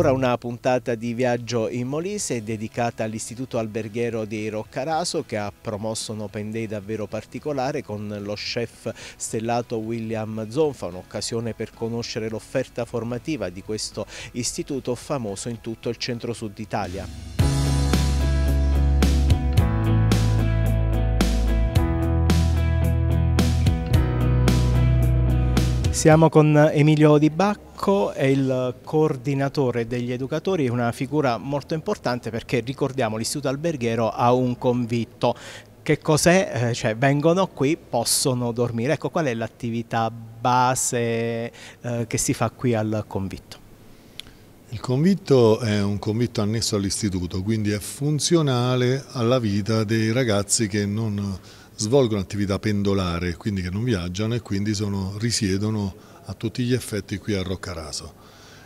Ancora una puntata di Viaggio in Molise dedicata all'Istituto Alberghiero di Roccaraso che ha promosso un open day davvero particolare con lo chef stellato William Zonfa, un'occasione per conoscere l'offerta formativa di questo istituto famoso in tutto il centro-sud Italia. Siamo con Emilio Di Bacco, è il coordinatore degli educatori, una figura molto importante perché ricordiamo l'istituto alberghiero ha un convitto. Che cos'è? Eh, cioè, vengono qui, possono dormire. Ecco, qual è l'attività base eh, che si fa qui al convitto? Il convitto è un convitto annesso all'istituto, quindi è funzionale alla vita dei ragazzi che non svolgono attività pendolare, quindi che non viaggiano e quindi sono, risiedono a tutti gli effetti qui a Roccaraso.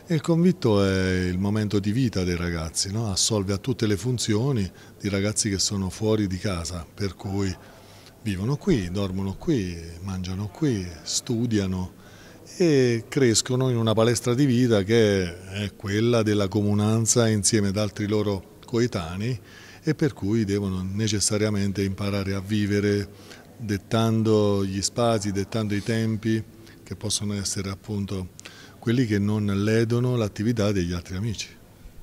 il convitto è il momento di vita dei ragazzi, no? assolve a tutte le funzioni di ragazzi che sono fuori di casa, per cui vivono qui, dormono qui, mangiano qui, studiano e crescono in una palestra di vita che è quella della comunanza insieme ad altri loro coetanei e per cui devono necessariamente imparare a vivere dettando gli spazi, dettando i tempi che possono essere appunto quelli che non ledono l'attività degli altri amici.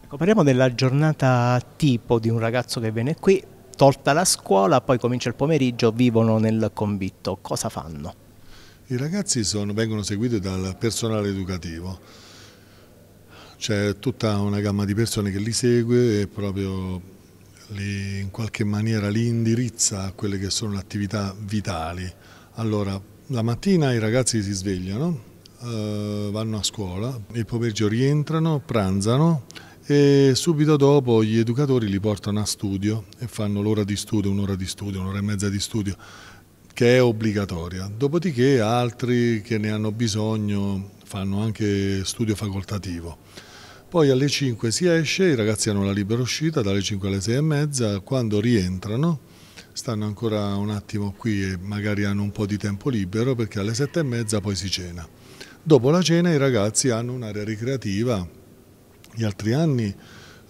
Ecco, parliamo della giornata tipo di un ragazzo che viene qui, tolta la scuola, poi comincia il pomeriggio, vivono nel convitto, cosa fanno? I ragazzi sono, vengono seguiti dal personale educativo, c'è tutta una gamma di persone che li segue e proprio li, in qualche maniera li indirizza a quelle che sono le attività vitali. Allora, la mattina i ragazzi si svegliano, eh, vanno a scuola, il pomeriggio rientrano, pranzano e subito dopo gli educatori li portano a studio e fanno l'ora di studio, un'ora di studio, un'ora e mezza di studio che è obbligatoria. Dopodiché altri che ne hanno bisogno fanno anche studio facoltativo. Poi alle 5 si esce, i ragazzi hanno la libera uscita dalle 5 alle 6 e mezza, quando rientrano stanno ancora un attimo qui e magari hanno un po' di tempo libero perché alle 7 e mezza poi si cena. Dopo la cena i ragazzi hanno un'area ricreativa, gli altri anni eh,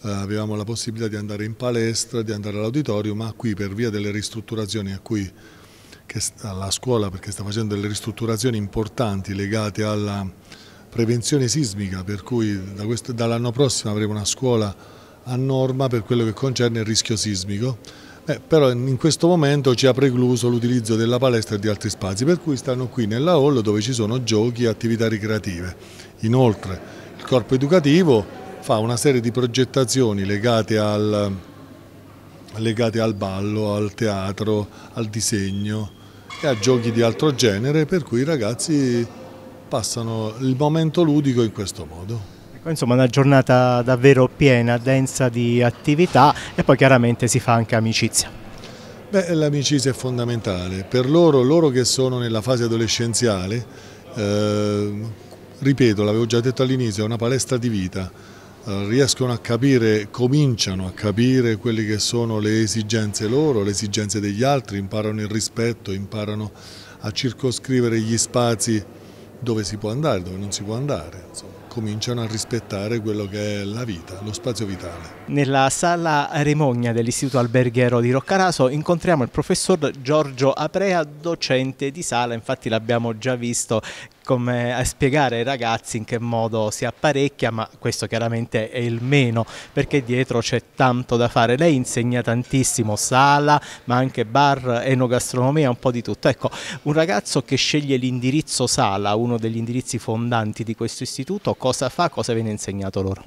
avevamo la possibilità di andare in palestra, di andare all'auditorio, ma qui per via delle ristrutturazioni a cui alla scuola perché sta facendo delle ristrutturazioni importanti legate alla prevenzione sismica, per cui da dall'anno prossimo avremo una scuola a norma per quello che concerne il rischio sismico, eh, però in questo momento ci ha precluso l'utilizzo della palestra e di altri spazi, per cui stanno qui nella hall dove ci sono giochi e attività ricreative. Inoltre il corpo educativo fa una serie di progettazioni legate al, legate al ballo, al teatro, al disegno e a giochi di altro genere, per cui i ragazzi passano il momento ludico in questo modo. Ecco, insomma una giornata davvero piena, densa di attività e poi chiaramente si fa anche amicizia. Beh, l'amicizia è fondamentale, per loro, loro che sono nella fase adolescenziale, eh, ripeto, l'avevo già detto all'inizio, è una palestra di vita, eh, riescono a capire, cominciano a capire quelle che sono le esigenze loro, le esigenze degli altri, imparano il rispetto, imparano a circoscrivere gli spazi dove si può andare, dove non si può andare, insomma, cominciano a rispettare quello che è la vita, lo spazio vitale. Nella sala Remogna dell'Istituto Alberghiero di Roccaraso incontriamo il professor Giorgio Aprea, docente di sala, infatti l'abbiamo già visto come a spiegare ai ragazzi in che modo si apparecchia, ma questo chiaramente è il meno, perché dietro c'è tanto da fare. Lei insegna tantissimo, sala, ma anche bar, enogastronomia, un po' di tutto. Ecco, un ragazzo che sceglie l'indirizzo sala, uno degli indirizzi fondanti di questo istituto, cosa fa, cosa viene insegnato loro?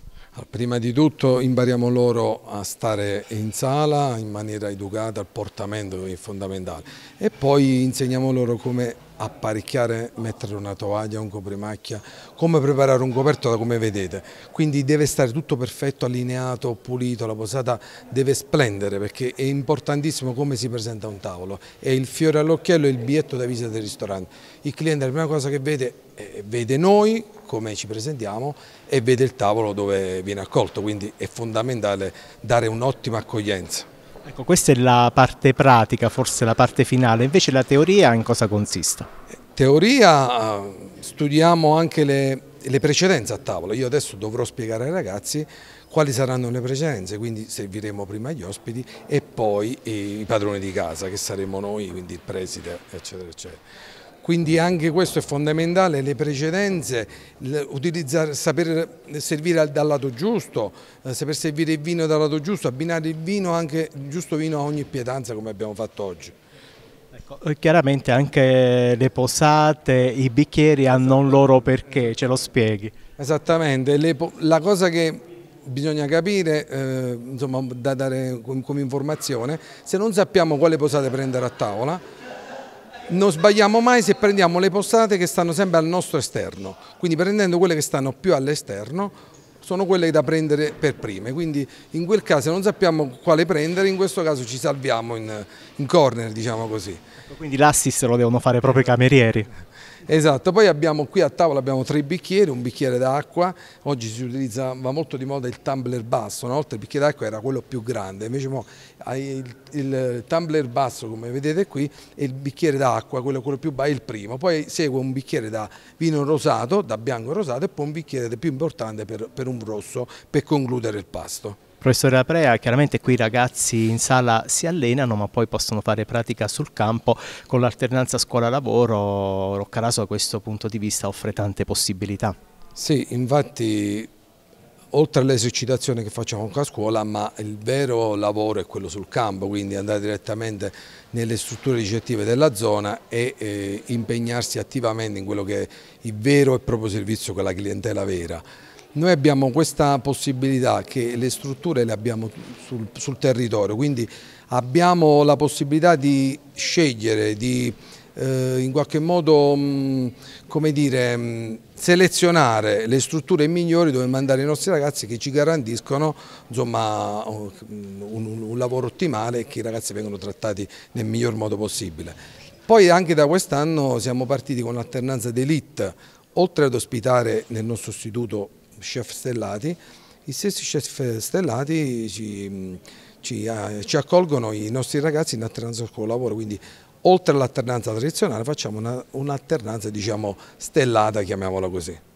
Prima di tutto impariamo loro a stare in sala in maniera educata, il portamento è fondamentale e poi insegniamo loro come apparecchiare, mettere una tovaglia, un coprimacchia, come preparare un coperto da come vedete. Quindi deve stare tutto perfetto, allineato, pulito, la posata deve splendere perché è importantissimo come si presenta un tavolo. È il fiore all'occhiello e il biglietto da visita del ristorante. Il cliente la prima cosa che vede, eh, vede noi, come ci presentiamo e vede il tavolo dove viene accolto, quindi è fondamentale dare un'ottima accoglienza. Ecco, questa è la parte pratica, forse la parte finale, invece la teoria in cosa consiste? Teoria, studiamo anche le, le precedenze a tavola, io adesso dovrò spiegare ai ragazzi quali saranno le precedenze, quindi serviremo prima gli ospiti e poi i padroni di casa che saremo noi, quindi il preside eccetera eccetera quindi anche questo è fondamentale, le precedenze, saper servire dal lato giusto, eh, saper servire il vino dal lato giusto, abbinare il vino anche il giusto vino a ogni pietanza come abbiamo fatto oggi. Ecco, eh, chiaramente anche le posate, i bicchieri hanno un loro perché, ce lo spieghi. Esattamente, la cosa che bisogna capire, eh, insomma, da dare come informazione, se non sappiamo quale posate prendere a tavola, non sbagliamo mai se prendiamo le postate che stanno sempre al nostro esterno, quindi prendendo quelle che stanno più all'esterno sono quelle da prendere per prime, quindi in quel caso non sappiamo quale prendere, in questo caso ci salviamo in, in corner, diciamo così. Quindi l'assist lo devono fare proprio i camerieri. Esatto, poi abbiamo qui a tavola abbiamo tre bicchieri, un bicchiere d'acqua, oggi si utilizzava molto di moda il tumbler basso, una volta il bicchiere d'acqua era quello più grande, invece mo, il, il, tumbler basso come vedete qui e il bicchiere d'acqua, quello, quello, più basso è il primo, poi segue un bicchiere da vino rosato, da bianco rosato e poi un bicchiere più importante per, per un rosso per concludere il pasto. Professore Aprea, chiaramente qui i ragazzi in sala si allenano ma poi possono fare pratica sul campo con l'alternanza scuola-lavoro, Roccaraso da questo punto di vista offre tante possibilità. Sì, infatti oltre all'esercitazione che facciamo con a scuola, ma il vero lavoro è quello sul campo, quindi andare direttamente nelle strutture ricettive della zona e eh, impegnarsi attivamente in quello che è il vero e proprio servizio con la clientela vera. Noi abbiamo questa possibilità che le strutture le abbiamo sul, sul territorio, quindi abbiamo la possibilità di scegliere, di eh, in qualche modo mh, come dire, mh, selezionare le strutture migliori dove mandare i nostri ragazzi che ci garantiscono insomma, un, un lavoro ottimale e che i ragazzi vengono trattati nel miglior modo possibile. Poi anche da quest'anno siamo partiti con l'alternanza d'elite, oltre ad ospitare nel nostro istituto chef stellati, i stessi chef stellati ci, ci, eh, ci accolgono i nostri ragazzi in alternanza con il lavoro, quindi oltre all'alternanza tradizionale facciamo un'alternanza un diciamo stellata, chiamiamola così.